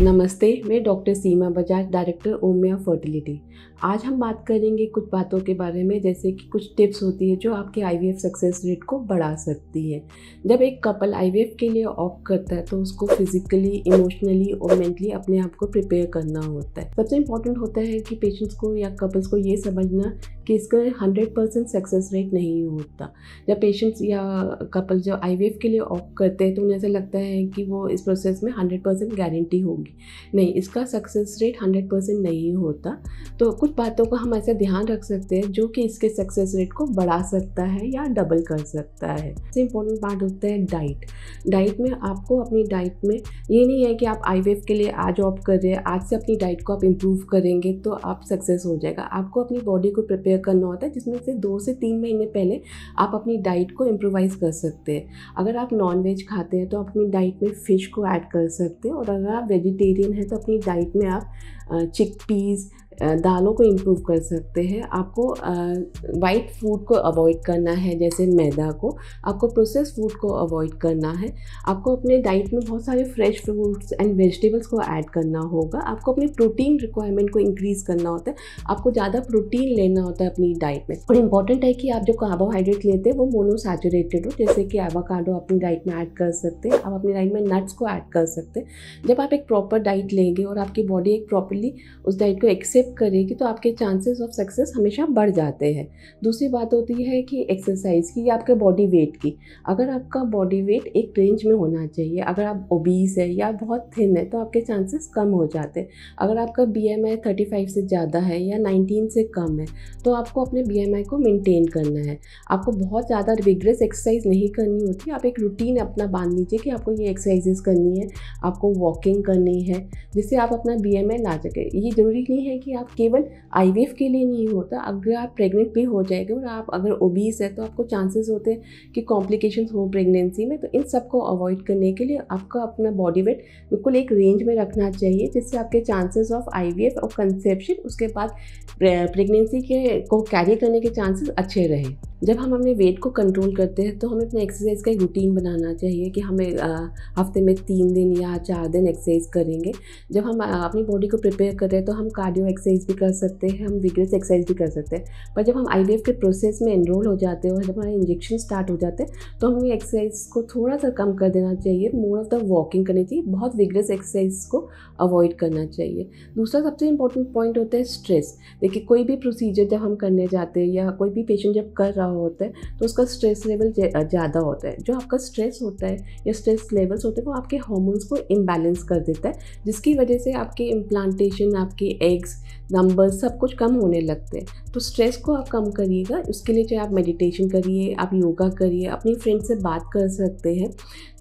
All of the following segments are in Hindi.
नमस्ते मैं doctor Seema Bajaj director Omia fertility आज हम बात करेंगे कुछ बातों के बारे में जैसे कि कुछ टिप्स होती है जो आपके आईवीएफ सक्सेस रेट को बढ़ा सकती है जब एक कपल आईवीएफ के लिए ऑप्ट करता है तो उसको फिजिकली इमोशनली और मेंटली अपने आप को प्रिपेयर करना होता है सबसे इम्पॉर्टेंट होता है कि पेशेंट्स को या कपल्स को ये समझना कि इसका हंड्रेड परसेंट सक्सेस रेट नहीं होता जब पेशेंट्स या कपल जो आई के लिए ऑप्ट करते हैं तो उन्हें ऐसा लगता है कि वो इस प्रोसेस में हंड्रेड परसेंट गारंटी होगी नहीं इसका सक्सेस रेट हंड्रेड परसेंट नहीं होता तो कुछ बातों का हम ऐसा ध्यान रख सकते हैं जो कि इसके सक्सेस रेट को बढ़ा सकता है या डबल कर सकता है सबसे इम्पोर्टेंट पार्ट होता है डाइट डाइट में आपको अपनी डाइट में ये नहीं है कि आप आई के लिए आज ऑप्ट कर रहे हैं आज से अपनी डाइट को आप इम्प्रूव करेंगे तो आप सक्सेस हो जाएगा आपको अपनी बॉडी को प्रिपेयर क्लियर करना होता है जिसमें से दो से तीन महीने पहले आप अपनी डाइट को इम्प्रोवाइज कर सकते हैं अगर आप नॉन वेज खाते हैं तो आप अपनी डाइट में फ़िश को ऐड कर सकते हैं और अगर आप वेजिटेरियन हैं तो अपनी डाइट में आप चिक पीज़ दालों को इम्प्रूव कर सकते हैं आपको वाइट फूड को अवॉइड करना है जैसे मैदा को आपको प्रोसेस फूड को अवॉइड करना है आपको अपने डाइट में बहुत सारे फ्रेश फ्रूट्स एंड वेजिटेबल्स को ऐड करना होगा आपको अपनी प्रोटीन रिक्वायरमेंट को इंक्रीज़ करना होता है आपको ज़्यादा प्रोटीन लेना होता है अपनी डाइट में और इम्पॉर्टेंट है कि आप जो कार्बोहाइड्रेट लेते हैं वो मोनोसैचुरेटेड हो जैसे कि एवाकाडो अपनी डाइट में ऐड कर सकते हैं आप अपनी डाइट में नट्स को ऐड कर सकते हैं जब आप एक प्रॉपर डाइट लेंगे और आपकी बॉडी एक प्रॉपरली उस डाइट को एक्सेप्ट एक्सेप्ट करेगी तो आपके चांसेस ऑफ सक्सेस हमेशा बढ़ जाते हैं दूसरी बात होती है कि एक्सरसाइज की या आपके बॉडी वेट की अगर आपका बॉडी वेट एक रेंज में होना चाहिए अगर आप ओबीस है या बहुत थिन है तो आपके चांसेस कम हो जाते हैं अगर आपका B M I thirty five से ज़्यादा है या नाइनटीन से कम है तो आपको अपने बी एम आई को मेनटेन करना है आपको बहुत ज़्यादा रिग्रेस एक्सरसाइज नहीं करनी होती आप एक रूटीन अपना बांध लीजिए कि आपको ये एक्सरसाइजेस करनी है आपको वॉकिंग करनी है जिससे आप अपना बी एम आई ला सके ये ज़रूरी नहीं है कि आप केवल आई के लिए नहीं होता अगर आप प्रेग्नेंट भी हो जाएंगे और आप अगर ओबीस है तो आपको चांसेस होते हैं कि कॉम्प्लिकेशन हो प्रेगनेंसी में तो इन सब को अवॉइड करने के लिए आपका अपना बॉडी वेट बिल्कुल एक रेंज में रखना चाहिए जिससे आपके चांसेस ऑफ आई और कंसेप्शन उसके बाद प्रेगनेंसी के को कैरी करने के चांसेस अच्छे रहे जब हम अपने वेट को कंट्रोल करते हैं तो हमें अपने एक्सरसाइज का एक रूटीन बनाना चाहिए कि हमें हफ्ते में तीन दिन या चार दिन एक्सरसाइज करेंगे जब हम अपनी बॉडी को प्रिपेयर कर रहे हैं तो हम कार्डियो एक्सरसाइज भी कर सकते हैं हम विग्रेस एक्सरसाइज भी कर सकते हैं पर जब हम आई के प्रोसेस में एनरोल हो जाते हैं और जब हमारे इंजेक्शन स्टार्ट हो जाते हैं तो हमें एक्सरसाइज को थोड़ा सा कम कर देना चाहिए मोर ऑफ द वॉकिंग करनी चाहिए बहुत विग्रेस एक्सरसाइज को अवॉइड करना चाहिए दूसरा सबसे इंपॉर्टेंट पॉइंट होता है स्ट्रेस देखिए कोई भी प्रोसीजर जब हम करने जाते हैं या कोई भी पेशेंट जब कर रहा रहा होता है तो उसका स्ट्रेस लेवल ज़्यादा होता है जो आपका स्ट्रेस होता है या स्ट्रेस लेवल्स होते हैं वो आपके हॉर्मोन्स को इम्बैलेंस कर देता है जिसकी वजह से आपके इम्प्लांटेशन आपके एग्स नंबर सब कुछ कम होने लगते हैं तो स्ट्रेस को आप कम करिएगा उसके लिए चाहे आप मेडिटेशन करिए आप योगा करिए अपनी फ्रेंड से बात कर सकते हैं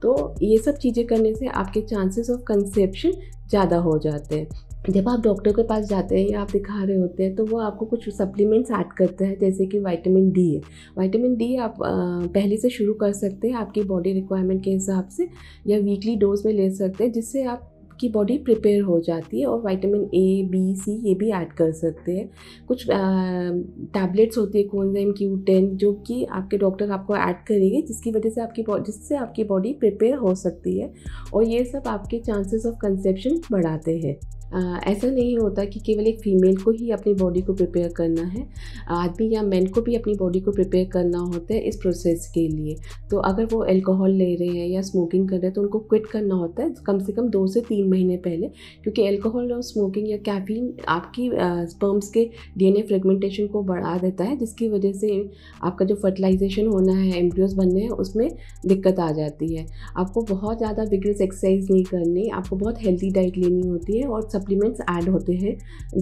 तो ये सब चीज़ें करने से आपके चांसेस ऑफ कंसेप्शन ज़्यादा हो जाते हैं जब आप डॉक्टर के पास जाते हैं या आप दिखा रहे होते हैं तो वो आपको कुछ सप्लीमेंट्स ऐड करते हैं जैसे कि वाइटामिन डी है वाइटामिन डी आप पहले से शुरू कर सकते हैं आपकी बॉडी रिक्वायरमेंट के हिसाब से या वीकली डोज में ले सकते हैं जिससे आप की बॉडी प्रिपेयर हो जाती है और विटामिन ए बी सी ये भी ऐड कर सकते हैं कुछ टैबलेट्स होती है कोनजाइम क्यू टेन जो कि आपके डॉक्टर आपको ऐड करेंगे जिसकी वजह से आपकी जिससे आपकी बॉडी प्रिपेयर हो सकती है और ये सब आपके चांसेस ऑफ कंसेप्शन बढ़ाते हैं ऐसा नहीं होता कि केवल एक फ़ीमेल को ही अपनी बॉडी को प्रिपेयर करना है आदमी या मैन को भी अपनी बॉडी को प्रिपेयर करना होता है इस प्रोसेस के लिए तो अगर वो एल्कोहल ले रहे हैं या स्मोकिंग कर रहे हैं तो उनको क्विट करना होता है कम से कम दो से तीन महीने पहले क्योंकि एल्कोहल और स्मोकिंग या कैफीन आपकी स्पर्म्स के डीएनए फ्रेगमेंटेशन को बढ़ा देता है जिसकी वजह से आपका जो फर्टिलाइजेशन होना है एम्ब्रियोज बनने हैं उसमें दिक्कत आ जाती है आपको बहुत ज़्यादा विग्रेस एक्सरसाइज नहीं करनी आपको बहुत हेल्दी डाइट लेनी होती है और सप्लीमेंट्स ऐड होते हैं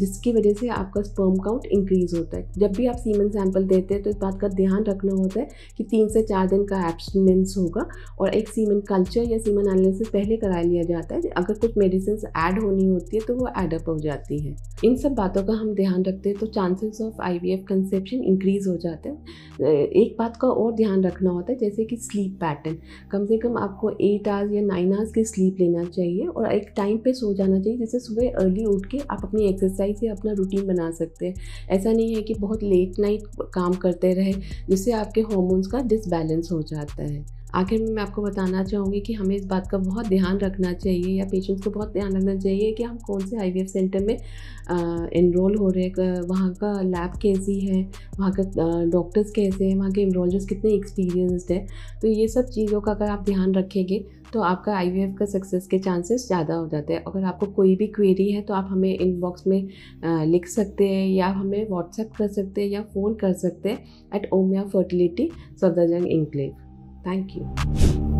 जिसकी वजह से आपका स्पर्म काउंट इंक्रीज़ होता है जब भी आप सीमन सैंपल देते हैं तो इस बात का ध्यान रखना होता है कि तीन से चार दिन का एब्सटिनेंस होगा और एक सीमन कल्चर या सीमन एनालिसिस पहले करा लिया जाता है अगर कुछ मेडिसिन ऐड होनी होती है तो वो एडअप हो जाती है इन सब बातों का हम ध्यान रखते हैं तो chances of I V F conception increase हो जाते हैं एक बात का और ध्यान रखना होता है जैसे कि स्लीप पैटर्न कम से कम आपको एट आवर्स या नाइन आवर्स की स्लीप लेना चाहिए और एक टाइम पे सो जाना चाहिए जिससे सुबह सुबह अर्ली उठ के आप अपनी एक्सरसाइज या अपना रूटीन बना सकते हैं ऐसा नहीं है कि बहुत लेट नाइट काम करते रहे जिससे आपके हॉर्मोन्स का डिसबैलेंस हो जाता है आखिर में मैं आपको बताना चाहूँगी कि हमें इस बात का बहुत ध्यान रखना चाहिए या पेशेंट्स को बहुत ध्यान रखना चाहिए कि हम कौन से आई सेंटर में इनरोल हो रहे हैं वहाँ का लैब कैसी है वहाँ का डॉक्टर्स कैसे हैं वहाँ के इमरोलॉजिस्ट कितने एक्सपीरियंसड है तो ये सब चीज़ों का अगर आप ध्यान रखेंगे तो आपका आई का सक्सेस के चांसेस ज़्यादा हो जाते हैं अगर आपको कोई भी क्वेरी है तो आप हमें इनबॉक्स में लिख सकते हैं या हमें व्हाट्सएप कर सकते हैं या फ़ोन कर सकते हैं at Omia fertility Safdarjung enclave Thank you.